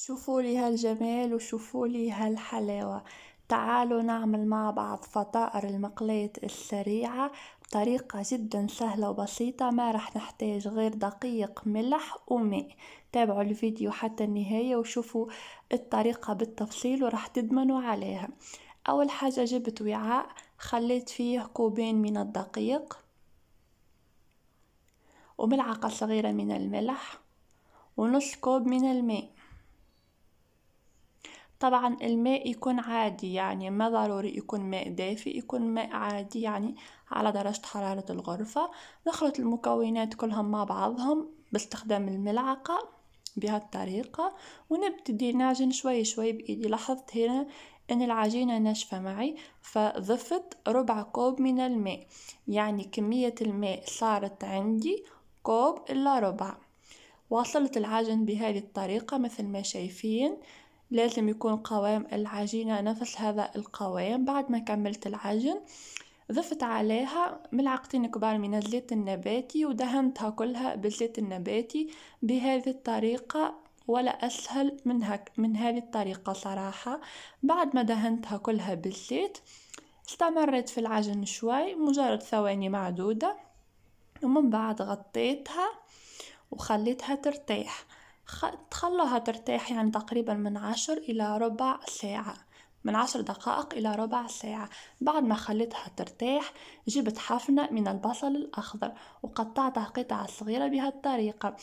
شوفوا لي هالجمال وشوفوا لي هالحلاوة تعالوا نعمل مع بعض فطائر المقلاة السريعة بطريقة جدا سهلة وبسيطة ما رح نحتاج غير دقيق ملح وماء تابعوا الفيديو حتى النهاية وشوفوا الطريقة بالتفصيل ورح تدمنوا عليها أول حاجة جبت وعاء خليت فيه كوبين من الدقيق وملعقة صغيرة من الملح ونص كوب من الماء طبعا الماء يكون عادي يعني ما ضروري يكون ماء دافئ يكون ماء عادي يعني على درجة حرارة الغرفة نخلط المكونات كلهم مع بعضهم باستخدام الملعقة بهالطريقة ونبتدي نعجن شوي شوي بإيدي لاحظت هنا أن العجينة ناشفة معي فضفت ربع كوب من الماء يعني كمية الماء صارت عندي كوب إلا ربع واصلت العجن بهذه الطريقة مثل ما شايفين لازم يكون قوام العجينة نفس هذا القوام بعد ما كملت العجن ضفت عليها ملعقتين كبار من الزيت النباتي ودهنتها كلها بالزيت النباتي بهذه الطريقة ولا أسهل من, هك من هذه الطريقة صراحة بعد ما دهنتها كلها بالزيت استمرت في العجن شوي مجرد ثواني معدودة ومن بعد غطيتها وخليتها ترتاح تخلوها ترتاح يعني تقريبا من عشر إلى ربع ساعة من عشر دقائق إلى ربع ساعة بعد ما خليتها ترتاح جبت حفنة من البصل الأخضر وقطعتها قطع صغيرة بهالطريقة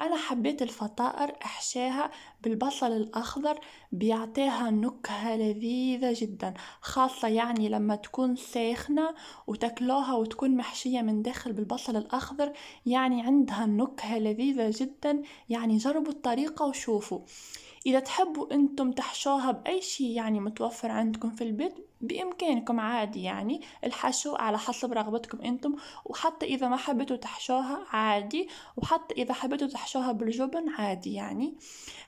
أنا حبيت الفطائر أحشاها بالبصل الأخضر بيعطيها نكهة لذيذة جدا خاصة يعني لما تكون ساخنة وتاكلوها وتكون محشية من داخل بالبصل الأخضر يعني عندها نكهة لذيذة جدا يعني جربوا الطريقة وشوفوا إذا تحبوا أنتم تحشوها بأي شيء يعني متوفر عندكم في البيت بإمكانكم عادي يعني الحشو على حسب رغبتكم أنتم وحتى إذا ما حبيتوا تحشوها عادي وحتى إذا حبيتوا تحشوها بالجبن عادي يعني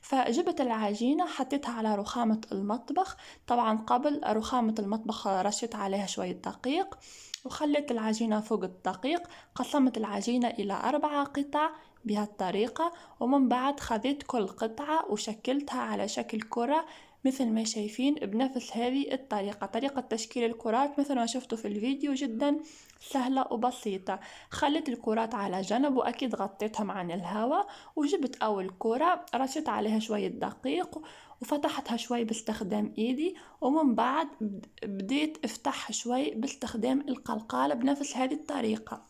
فجبت العجينة حطيتها على رخامة المطبخ طبعا قبل رخامة المطبخ رشيت عليها شوية دقيق وخليت العجينة فوق الدقيق قسمت العجينة إلى أربعة قطع بهالطريقة ومن بعد خذيت كل قطعة وشكلتها على شكل كرة مثل ما شايفين بنفس هذه الطريقة طريقة تشكيل الكرات مثل ما شفتوا في الفيديو جدا سهلة وبسيطة خليت الكرات على جنب وأكيد غطيتهم عن الهواء وجبت أول كرة رشيت عليها شوية دقيق وفتحتها شوي باستخدام إيدي ومن بعد بديت افتحها شوي باستخدام القلقالة بنفس هذه الطريقة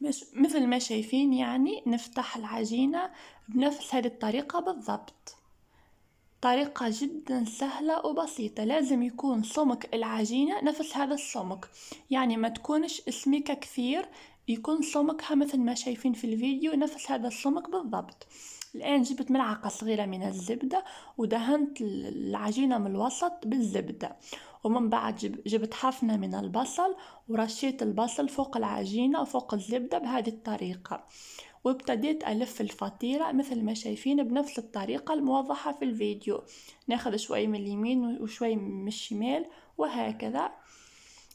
مش مثل ما شايفين يعني نفتح العجينة بنفس هذه الطريقة بالضبط طريقة جدا سهلة وبسيطة لازم يكون سمك العجينة نفس هذا السمك يعني ما تكونش سميكة كثير يكون سمكها مثل ما شايفين في الفيديو نفس هذا السمك بالضبط الآن جبت ملعقة صغيرة من الزبدة ودهنت العجينة من الوسط بالزبدة ومن بعد جبت حفنة من البصل ورشيت البصل فوق العجينة وفوق الزبدة بهذه الطريقة وابتديت ألف الفطيرة مثل ما شايفين بنفس الطريقة الموضحة في الفيديو ناخذ شوي من اليمين وشوي من الشمال وهكذا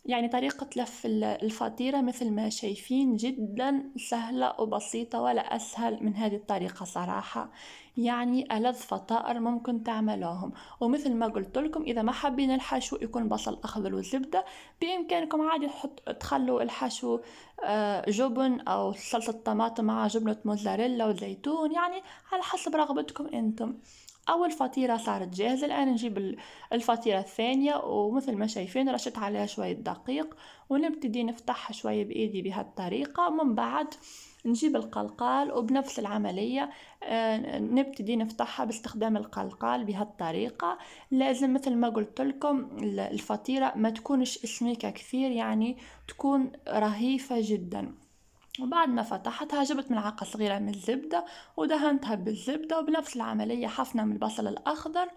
يعني طريقة لف الفطيرة مثل ما شايفين جدا سهلة وبسيطة ولا أسهل من هذه الطريقة صراحة يعني ألذ فطائر ممكن تعملوهم ومثل ما قلت لكم إذا ما حابين الحشو يكون بصل أخضر وزبدة بإمكانكم عادي تحط تخلوا الحشو آه، جبن أو صلصة طماطم مع جبنة موزاريلا وزيتون يعني على حسب رغبتكم أنتم اول فطيره صارت جاهزه الان نجيب الفطيره الثانيه ومثل ما شايفين رشت عليها شويه دقيق ونبتدي نفتحها شويه بايدي بهالطريقه من بعد نجيب القلقال وبنفس العملية آه، نبتدي نفتحها باستخدام القلقال بهالطريقة لازم مثل ما قلت لكم الفطيرة ما تكونش اسميكة كثير يعني تكون رهيفة جداً وبعد ما فتحتها جبت ملعقة صغيرة من الزبدة ودهنتها بالزبدة وبنفس العملية حفنا من البصل الأخضر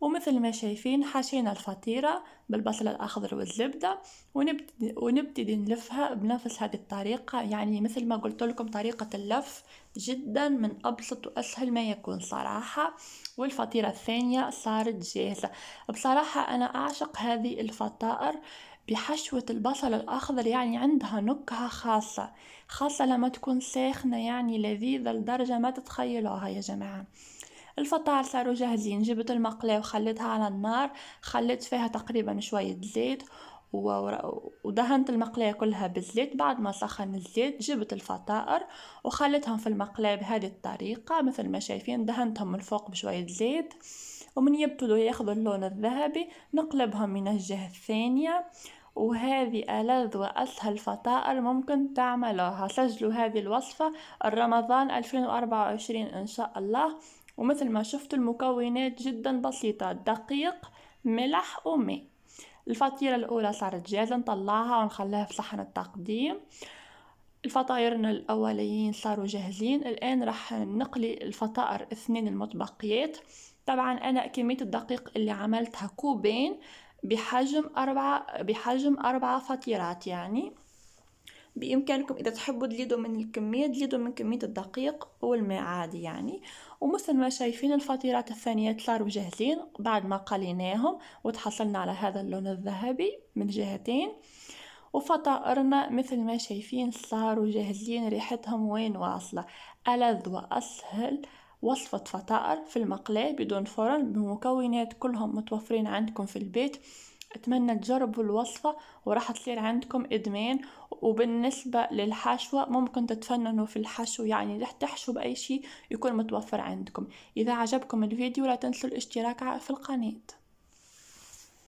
ومثل ما شايفين حشينا الفطيرة بالبصل الأخضر والزبدة ونبتدي, ونبتدي نلفها بنفس هذه الطريقة يعني مثل ما قلت لكم طريقة اللف جدا من أبسط وأسهل ما يكون صراحة والفطيرة الثانية صارت جاهزة بصراحة أنا أعشق هذه الفطائر بحشوة البصل الأخضر يعني عندها نكهة خاصة خاصة لما تكون ساخنة يعني لذيذة لدرجة ما تتخيلوها يا جماعة الفطار صاروا جاهزين جبت المقلاة وخليتها على النار خليت فيها تقريبا شوية زيت ودهنت المقلاة كلها بالزيت بعد ما سخن الزيت جبت الفطائر وخلتهم في المقلاة بهذه الطريقة مثل ما شايفين دهنتهم من فوق بشوية زيت ومن يبتدوا ياخذوا اللون الذهبي نقلبهم من الجهة الثانية وهذه ألذ وأسهل فطائر ممكن تعملوها سجلوا هذه الوصفة رمضان 2024 إن شاء الله ومثل ما شفتوا المكونات جدا بسيطة دقيق ملح وماء الفطيرة الأولى صارت جاهزة نطلعها ونخليها في صحن التقديم الفطايرنا الأوليين صاروا جاهزين الآن راح نقلي الفطائر اثنين المتبقيات طبعا أنا كمية الدقيق اللي عملتها كوبين بحجم أربعة بحجم أربعة فطيرات يعني بإمكانكم إذا تحبوا تزيدوا من الكمية تزيدوا من كمية الدقيق والماء عادي يعني ومثل ما شايفين الفطيرات الثانية صاروا جاهزين بعد ما قليناهم وتحصلنا على هذا اللون الذهبي من جهتين وفطائرنا مثل ما شايفين صاروا جاهزين ريحتهم وين واصلة ألذ وأسهل وصفة فطائر في المقلاة بدون فرن بمكونات كلهم متوفرين عندكم في البيت أتمنى تجربوا الوصفة وراح تصير عندكم إدمان وبالنسبة للحشوة ممكن تتفننوا في الحشو يعني رح تحشوا بأي شيء يكون متوفر عندكم إذا عجبكم الفيديو لا تنسوا الاشتراك في القناة